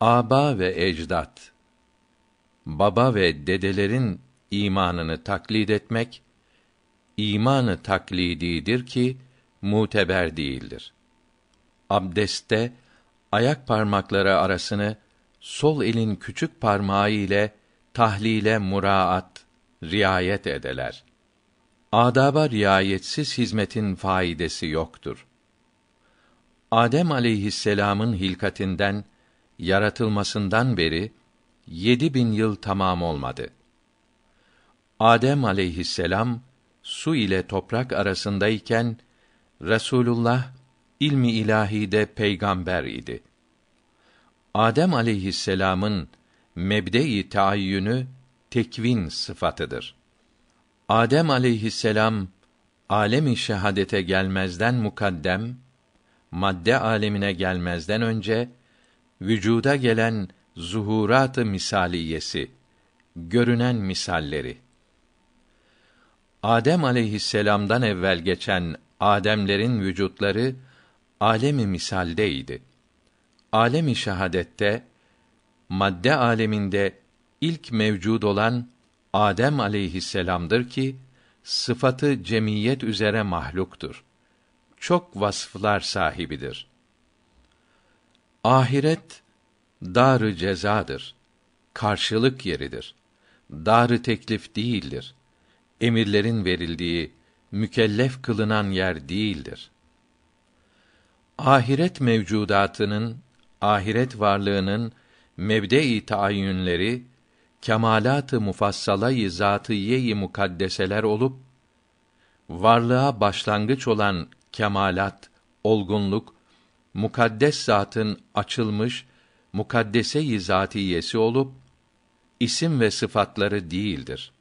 Aba ve ecdat, baba ve dedelerin imanını taklid etmek imanı taklididir ki muteber değildir. Abdeste ayak parmakları arasını sol elin küçük parmağı ile tahlile muraat riayet edeler. Adaba riayetsiz hizmetin faidesi yoktur. Adem aleyhisselamın hilkatinden yaratılmasından beri yedi bin yıl tamam olmadı. Adem aleyhisselam su ile toprak arasındayken Resulullah ilmi ilahide peygamber idi. Adem aleyhisselamın mebdeyi i tekvin sıfatıdır. Adem aleyhisselam alemi şehadete gelmezden mukaddem madde alemine gelmezden önce vücuda gelen zuhurat misaliyesi, görünen misalleri. Adem aleyhisselam'dan evvel geçen Ademlerin vücutları alemi misaldeydi. Alemi şahadette madde aleminde ilk mevcud olan Adem aleyhisselam'dır ki sıfatı cemiyet üzere mahluktur. Çok vasıflar sahibidir. Ahiret darı cezadır. Karşılık yeridir. Darı teklif değildir. Emirlerin verildiği, mükellef kılınan yer değildir. Ahiret mevcudatının, ahiret varlığının mebde-i taayyünleri kemalat-ı mufassalayı zatiye-i mukaddeseler olup varlığa başlangıç olan kemalat, olgunluk mukaddes zatın açılmış mukaddese-i zatiyesi olup isim ve sıfatları değildir.